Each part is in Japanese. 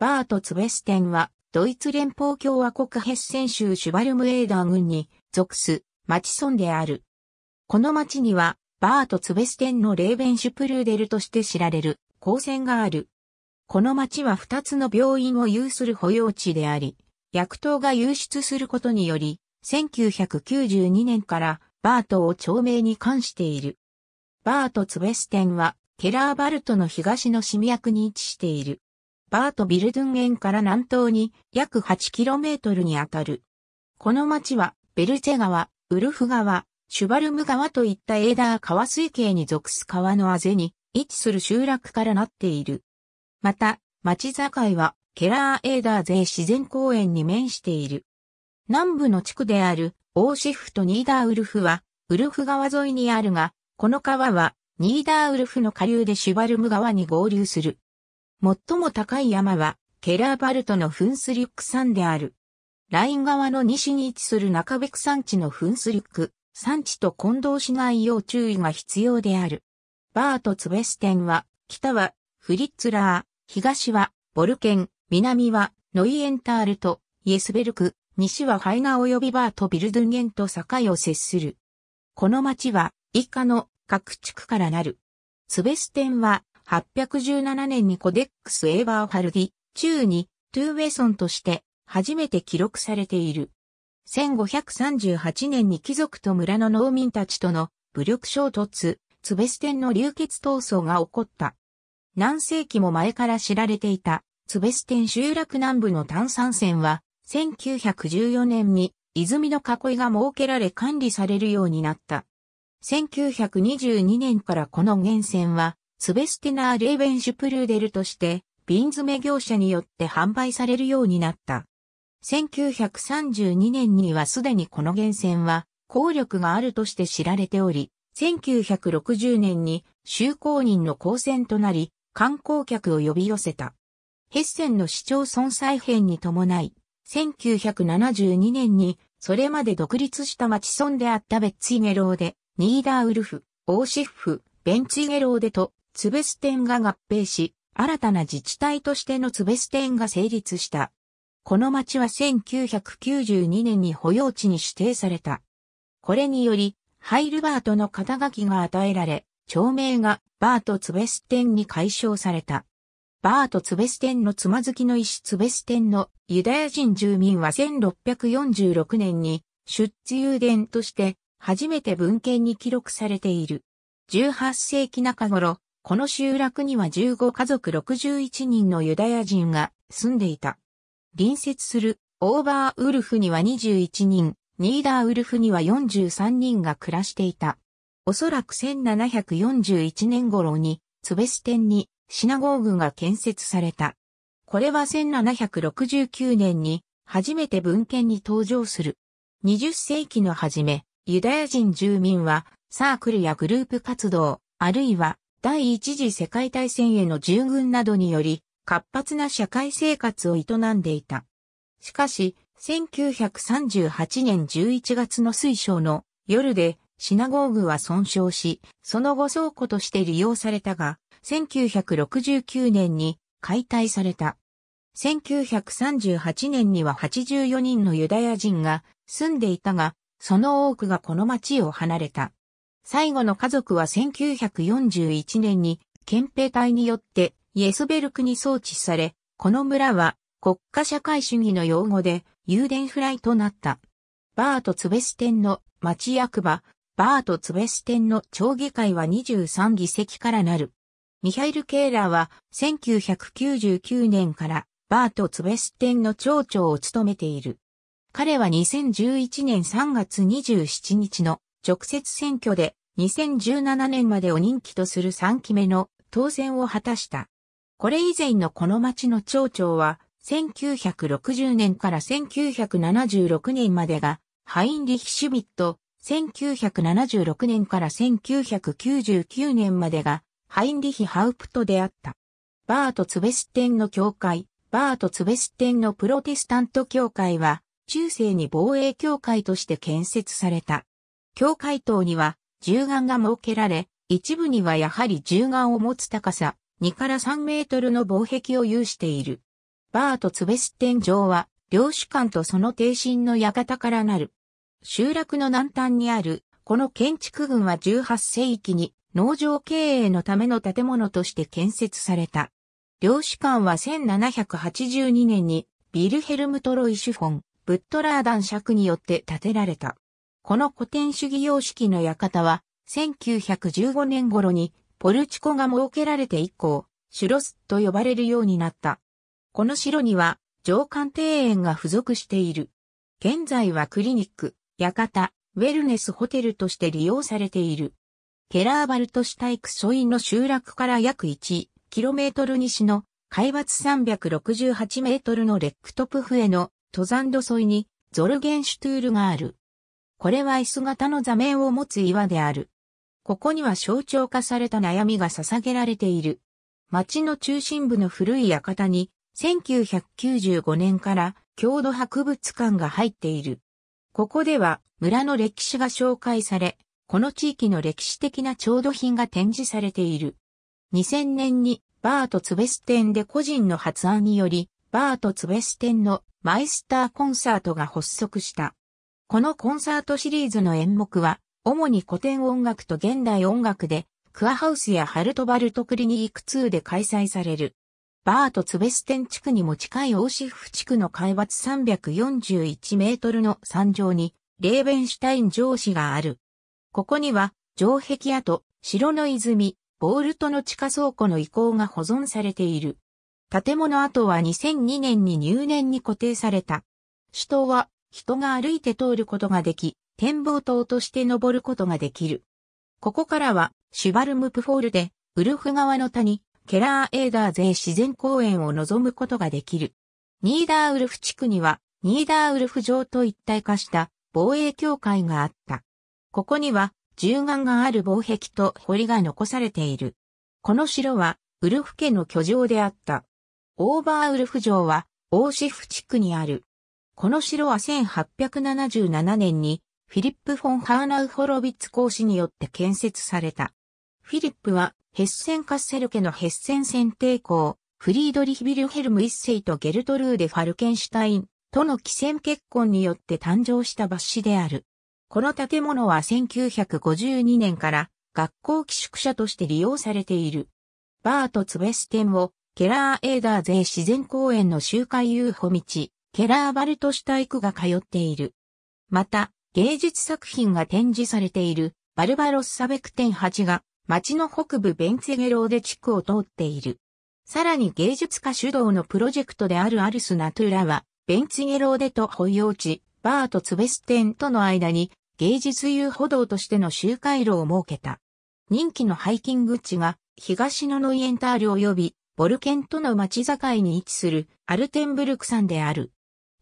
バート・ツベステンは、ドイツ連邦共和国ヘッセン州シュバルムエーダー郡に属す町村である。この町には、バート・ツベステンのレーベンシュプルーデルとして知られる高専がある。この町は2つの病院を有する保養地であり、薬湯が流出することにより、1992年からバートを町名に関している。バート・ツベステンは、ケラーバルトの東の市役に位置している。バートビルドゥンゲンから南東に約 8km にあたる。この町は、ベルチェ川、ウルフ川、シュバルム川といったエーダー川水系に属す川のあぜに位置する集落からなっている。また、町境は、ケラーエーダー税自然公園に面している。南部の地区である、オーシフとニーダーウルフは、ウルフ川沿いにあるが、この川は、ニーダーウルフの下流でシュバルム川に合流する。最も高い山は、ケラーバルトのフンスリュック山である。ライン側の西に位置する中ベク山地のフンスリュック山地と混同しないよう注意が必要である。バートツベステンは、北はフリッツラー、東はボルケン、南はノイエンタールとイエスベルク、西はハイナ及びバートビルドゥンゲンと境を接する。この町は以下の各地区からなる。ツベステンは8 1 7年にコデックス・エーバーハルディ、中に、トゥーウェソンとして、初めて記録されている。1538年に貴族と村の農民たちとの武力衝突、ツベステンの流血闘争が起こった。何世紀も前から知られていた、ツベステン集落南部の炭酸泉は、1914年に泉の囲いが設けられ管理されるようになった。1922年からこの源泉は、スベステナー・レーベンシュプルーデルとして、瓶詰め業者によって販売されるようになった。1932年にはすでにこの源泉は、効力があるとして知られており、1960年に就航人の交戦となり、観光客を呼び寄せた。ヘッセンの市町村再編に伴い、1972年に、それまで独立した町村であったベッツィゲローで、ニーダーウルフ、オーシッフ、ベンチゲローデとツベスンが合併し、新たな自治体としてのツベスンが成立した。この町は1992年に保養地に指定された。これにより、ハイルバートの肩書きが与えられ、町名がバート・ツベステンに解消された。バート・ツベステンのつまずきの石ツベステンのユダヤ人住民は1646年に出自有伝として初めて文献に記録されている。18世紀中頃、この集落には15家族61人のユダヤ人が住んでいた。隣接するオーバーウルフには21人、ニーダーウルフには43人が暮らしていた。おそらく1741年頃に、ツベステンにシナゴーグが建設された。これは1769年に初めて文献に登場する。20世紀の初め、ユダヤ人住民はサークルやグループ活動、あるいは第一次世界大戦への従軍などにより、活発な社会生活を営んでいた。しかし、1938年11月の水晶の夜でシナゴーグは損傷し、その後倉庫として利用されたが、1969年に解体された。1938年には84人のユダヤ人が住んでいたが、その多くがこの町を離れた。最後の家族は1941年に憲兵隊によってイエスベルクに装置され、この村は国家社会主義の用語で油電フライとなった。バート・ツベステンの町役場、バート・ツベステンの町議会は23議席からなる。ミハイル・ケーラーは1999年からバート・ツベステンの町長を務めている。彼は2011年3月27日の直接選挙で2017年までを任期とする3期目の当選を果たした。これ以前のこの町の町長は、1960年から1976年までが、ハインリヒ・シュビット、1976年から1999年までが、ハインリヒ・ハウプトであった。バート・ツベステンの教会、バート・ツベステンのプロテスタント教会は、中世に防衛教会として建設された。教会等には、銃眼が設けられ、一部にはやはり銃眼を持つ高さ2から3メートルの防壁を有している。バーとツベス天井は、領主館とその挺身の館からなる。集落の南端にある、この建築群は18世紀に農場経営のための建物として建設された。領主館は1782年にビルヘルムトロイシュフォン、ブットラーダン尺によって建てられた。この古典主義様式の館は、1915年頃にポルチコが設けられて以降、シュロスと呼ばれるようになった。この城には、上官庭園が付属している。現在はクリニック、館、ウェルネスホテルとして利用されている。ケラーバルト市体育インの集落から約 1km 西の海抜 368m のレックトプフへの登山土沿いにゾルゲンシュトゥールがある。これは椅子型の座面を持つ岩である。ここには象徴化された悩みが捧げられている。町の中心部の古い館に、1995年から郷土博物館が入っている。ここでは村の歴史が紹介され、この地域の歴史的な調度品が展示されている。2000年にバート・ツベステンで個人の発案により、バート・ツベステンのマイスターコンサートが発足した。このコンサートシリーズの演目は、主に古典音楽と現代音楽で、クアハウスやハルトバルトクリニーク2で開催される。バートツベステン地区にも近いオーシフ地区の海抜341メートルの山上に、レーベンシュタイン城市がある。ここには、城壁跡、城の泉、ボールトの地下倉庫の遺構が保存されている。建物跡は2002年に入念に固定された。首都は人が歩いて通ることができ、展望塔として登ることができる。ここからは、シュバルムプフォールで、ウルフ川の谷、ケラーエーダー税自然公園を望むことができる。ニーダーウルフ地区には、ニーダーウルフ城と一体化した防衛協会があった。ここには、銃眼がある防壁と堀が残されている。この城は、ウルフ家の居城であった。オーバーウルフ城は、オーシフ地区にある、この城は1877年にフィリップ・フォン・ハーナウ・ホロビッツ公使によって建設された。フィリップはヘッセン・カッセル家のヘッセン選定校、フリードリヒ・ビルヘルム一世とゲルトルーデ・ファルケンシュタインとの既戦結婚によって誕生した抜子である。この建物は1952年から学校寄宿舎として利用されている。バート・ツベステンをケラー・エーダー税自然公園の周回遊歩道、ケラーバルトシュタイクが通っている。また、芸術作品が展示されているバルバロッサベクン8が町の北部ベンツェゲローで地区を通っている。さらに芸術家主導のプロジェクトであるアルスナトゥーラは、ベンツゲローデと保養地、バーとツベステンとの間に芸術遊歩道としての周回路を設けた。人気のハイキング地が東のノイエンタール及びボルケンとの町境に位置するアルテンブルク山である。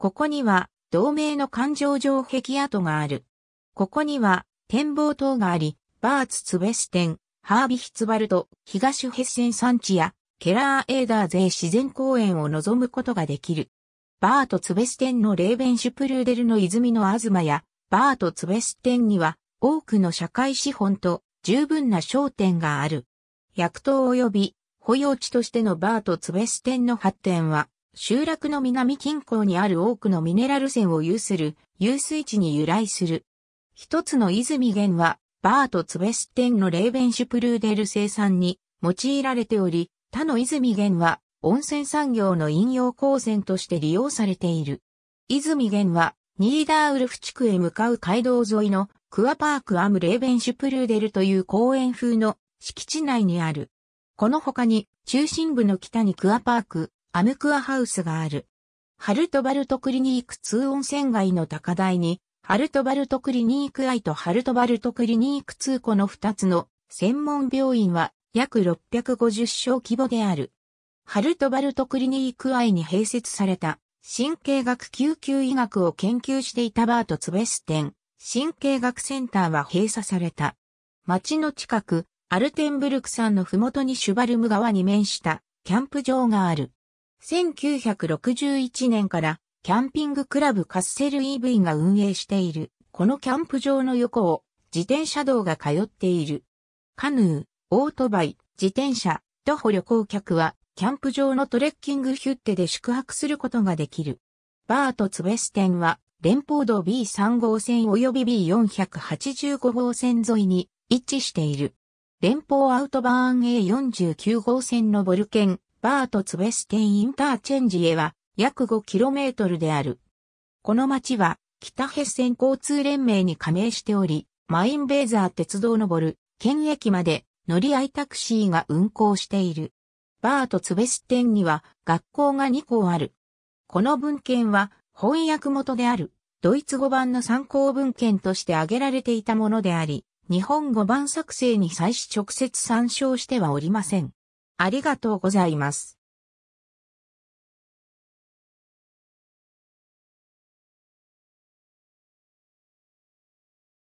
ここには、同盟の環状城壁跡がある。ここには、展望塔があり、バーツツベステン、ハービヒツバルト、東ヘッセン山地や、ケラーエーダー勢自然公園を望むことができる。バートツベステンのレーベンシュプルーデルの泉のアズマや、バートツベステンには、多くの社会資本と十分な商店がある。薬湯及び保養地としてのバーツベステンの発展は、集落の南近郊にある多くのミネラル泉を有する遊水地に由来する。一つの泉源は、バート・ツベステンのレーベンシュプルーデル生産に用いられており、他の泉源は温泉産業の引用鉱泉として利用されている。泉源はニーダーウルフ地区へ向かう街道沿いのクアパークアムレーベンシュプルーデルという公園風の敷地内にある。この他に中心部の北にクアパーク、アムクアハウスがある。ハルトバルトクリニーク2温泉街の高台に、ハルトバルトクリニーク I とハルトバルトクリニーク2この2つの専門病院は約650床規模である。ハルトバルトクリニーク I に併設された神経学救急医学を研究していたバート・ツベステン神経学センターは閉鎖された。町の近く、アルテンブルクさんのふもとにシュバルム川に面したキャンプ場がある。1961年からキャンピングクラブカッセル EV が運営している、このキャンプ場の横を自転車道が通っている。カヌー、オートバイ、自転車、徒歩旅行客は、キャンプ場のトレッキングヒュッテで宿泊することができる。バートツベス店は、連邦道 B3 号線及び B485 号線沿いに位置している。連邦アウトバーン A49 号線のボルケン、バートツウェステンインターチェンジへは約 5km である。この町は北ヘッセン交通連盟に加盟しており、マインベーザー鉄道のぼる県駅まで乗り合いタクシーが運行している。バートツベステンには学校が2校ある。この文献は翻訳元であるドイツ語版の参考文献として挙げられていたものであり、日本語版作成に際し直接参照してはおりません。ありがとうございます。